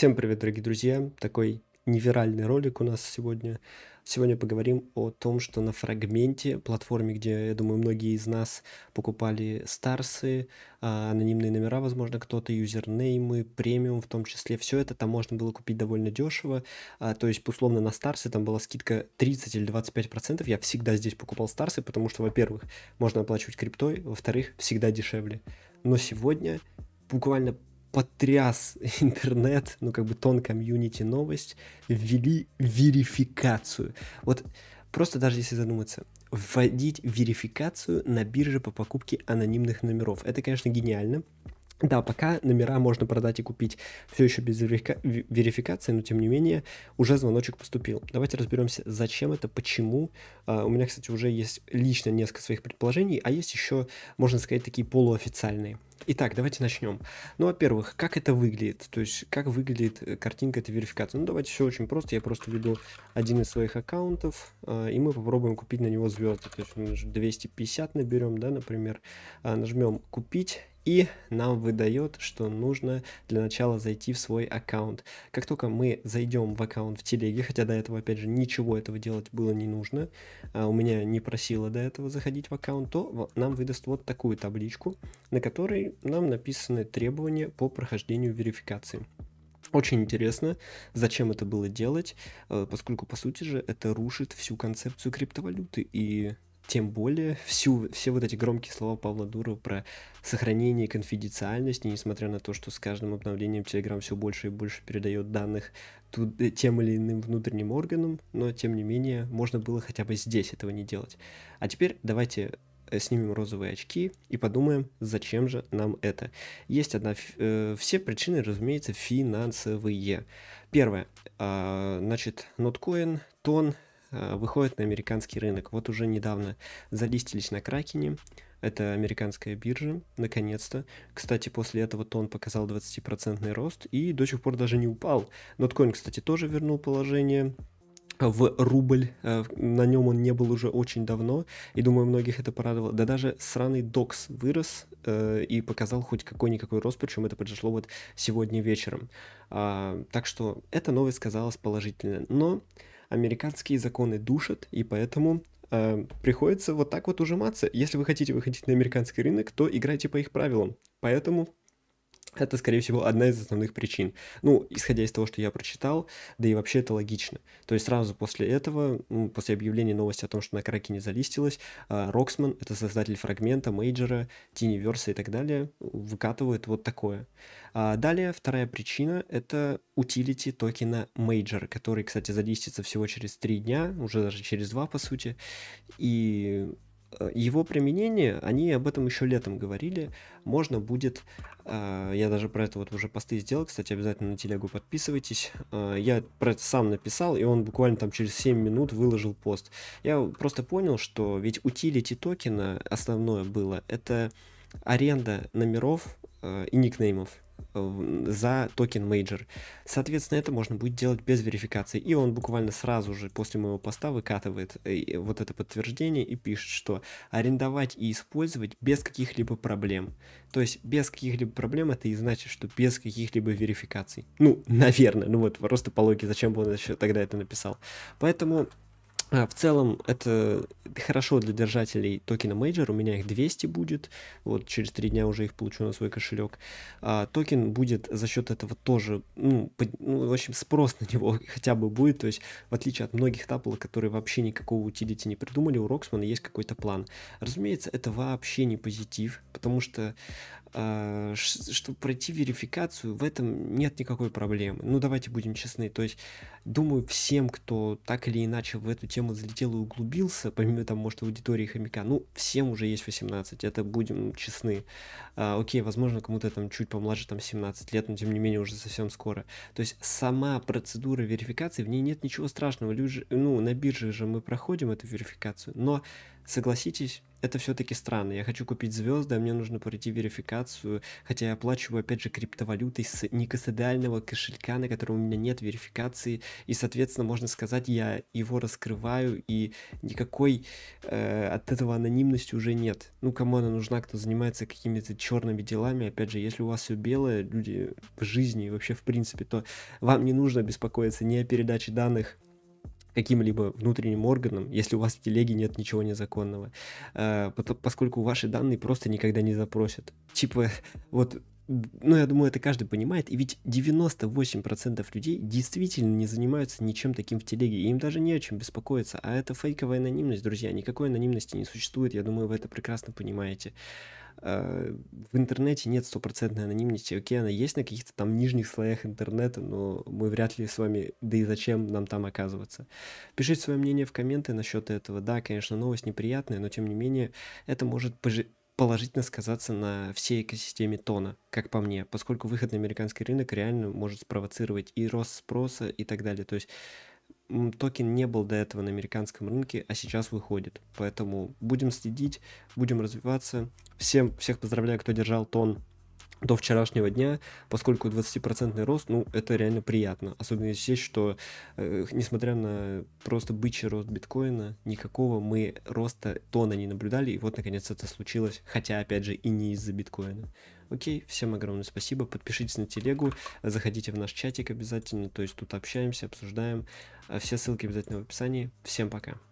Всем привет, дорогие друзья! Такой невиральный ролик у нас сегодня. Сегодня поговорим о том, что на фрагменте, платформе, где, я думаю, многие из нас покупали старсы, а, анонимные номера, возможно, кто-то, юзернеймы, премиум в том числе, все это там можно было купить довольно дешево, а, то есть, условно, на старсы там была скидка 30 или 25%, процентов. я всегда здесь покупал старсы, потому что, во-первых, можно оплачивать криптой, во-вторых, всегда дешевле. Но сегодня буквально потряс интернет, ну как бы тон комьюнити новость, ввели верификацию. Вот просто даже если задуматься, вводить верификацию на бирже по покупке анонимных номеров. Это, конечно, гениально, да, пока номера можно продать и купить. Все еще без верификации, но тем не менее уже звоночек поступил. Давайте разберемся, зачем это, почему. А, у меня, кстати, уже есть лично несколько своих предположений, а есть еще, можно сказать, такие полуофициальные. Итак, давайте начнем. Ну, во-первых, как это выглядит? То есть, как выглядит э, картинка этой верификации? Ну, давайте все очень просто. Я просто веду один из своих аккаунтов, а, и мы попробуем купить на него звезды. То есть, мы 250 наберем, да, например. А, нажмем «Купить», и нам выдает, что нужно для начала зайти в свой аккаунт. Как только мы зайдем в аккаунт в телеге, хотя до этого, опять же, ничего этого делать было не нужно, а у меня не просило до этого заходить в аккаунт, то нам выдаст вот такую табличку, на которой нам написаны требования по прохождению верификации. Очень интересно, зачем это было делать, э, поскольку, по сути же, это рушит всю концепцию криптовалюты и тем более всю, все вот эти громкие слова Павла Дурова про сохранение конфиденциальности, несмотря на то, что с каждым обновлением Telegram все больше и больше передает данных тут, э, тем или иным внутренним органам, но тем не менее можно было хотя бы здесь этого не делать. А теперь давайте э, снимем розовые очки и подумаем, зачем же нам это. Есть одна, э, все причины, разумеется, финансовые. Первое, э, значит, ноткоин, тон, Э, выходит на американский рынок. Вот уже недавно залистились на Кракене, это американская биржа, наконец-то. Кстати, после этого тон показал 20% рост и до сих пор даже не упал. Ноткоин, кстати, тоже вернул положение в рубль. Э, на нем он не был уже очень давно, и думаю, многих это порадовало. Да даже сраный докс вырос э, и показал хоть какой-никакой рост, причем это произошло вот сегодня вечером. А, так что эта новость казалась положительно. Но американские законы душат, и поэтому э, приходится вот так вот ужиматься. Если вы хотите выходить на американский рынок, то играйте по их правилам. Поэтому это, скорее всего, одна из основных причин. Ну, исходя из того, что я прочитал, да и вообще это логично. То есть сразу после этого, ну, после объявления новости о том, что на краке не залистилось, а, Роксман, это создатель фрагмента, мейджора, Тиниверса и так далее, выкатывает вот такое. А далее вторая причина — это утилити токена Major, который, кстати, залистится всего через три дня, уже даже через два, по сути. И Э, его применение, они об этом еще летом говорили, можно будет, э, я даже про это вот уже посты сделал, кстати, обязательно на телегу подписывайтесь, э, я про это сам написал, и он буквально там через 7 минут выложил пост. Я просто понял, что ведь утилити токена основное было, это аренда номеров э, и никнеймов э, за токен мейджор. Соответственно, это можно будет делать без верификации. И он буквально сразу же после моего поста выкатывает э, вот это подтверждение и пишет, что арендовать и использовать без каких-либо проблем. То есть без каких-либо проблем это и значит, что без каких-либо верификаций. Ну, наверное, ну вот просто по логике, зачем бы он еще тогда это написал. Поэтому а, в целом, это хорошо для держателей токена Major. У меня их 200 будет. Вот через 3 дня уже их получу на свой кошелек. А, токен будет за счет этого тоже... Ну, под, ну, в общем, спрос на него хотя бы будет. То есть, в отличие от многих тапл, которые вообще никакого утилити не придумали, у Роксмана есть какой-то план. Разумеется, это вообще не позитив, потому что а, чтобы пройти верификацию, в этом нет никакой проблемы. Ну, давайте будем честны. То есть, думаю, всем, кто так или иначе в эту тему залетел и углубился, помимо там, может, аудитории хомяка, ну, всем уже есть 18, это будем честны. А, окей, возможно, кому-то там чуть помладше, там, 17 лет, но тем не менее уже совсем скоро. То есть, сама процедура верификации, в ней нет ничего страшного. Люди, ну, на бирже же мы проходим эту верификацию, но согласитесь, это все-таки странно. Я хочу купить звезды, а мне нужно пройти верификацию, хотя я оплачиваю, опять же, криптовалютой с некосодального кошелька, на котором у меня нет верификации, и, соответственно, можно сказать, я его раскрываю, и никакой э, от этого анонимности уже нет. Ну, кому она нужна, кто занимается какими-то черными делами, опять же, если у вас все белое, люди в жизни вообще в принципе, то вам не нужно беспокоиться ни о передаче данных каким-либо внутренним органом, если у вас в телеге нет ничего незаконного, э, поскольку ваши данные просто никогда не запросят. Типа, вот ну, я думаю, это каждый понимает. И ведь 98% людей действительно не занимаются ничем таким в телеге. И им даже не о чем беспокоиться. А это фейковая анонимность, друзья. Никакой анонимности не существует. Я думаю, вы это прекрасно понимаете. Э, в интернете нет стопроцентной анонимности. Окей, она есть на каких-то там нижних слоях интернета, но мы вряд ли с вами... Да и зачем нам там оказываться? Пишите свое мнение в комменты насчет этого. Да, конечно, новость неприятная, но тем не менее это может пожи положительно сказаться на всей экосистеме тона, как по мне, поскольку выход на американский рынок реально может спровоцировать и рост спроса и так далее. То есть токен не был до этого на американском рынке, а сейчас выходит. Поэтому будем следить, будем развиваться. Всем, всех поздравляю, кто держал тон до вчерашнего дня, поскольку 20% рост, ну, это реально приятно. Особенно если учесть, что, э, несмотря на просто бычий рост биткоина, никакого мы роста тона не наблюдали, и вот, наконец, это случилось, хотя, опять же, и не из-за биткоина. Окей, всем огромное спасибо, подпишитесь на телегу, заходите в наш чатик обязательно, то есть тут общаемся, обсуждаем, все ссылки обязательно в описании, всем пока.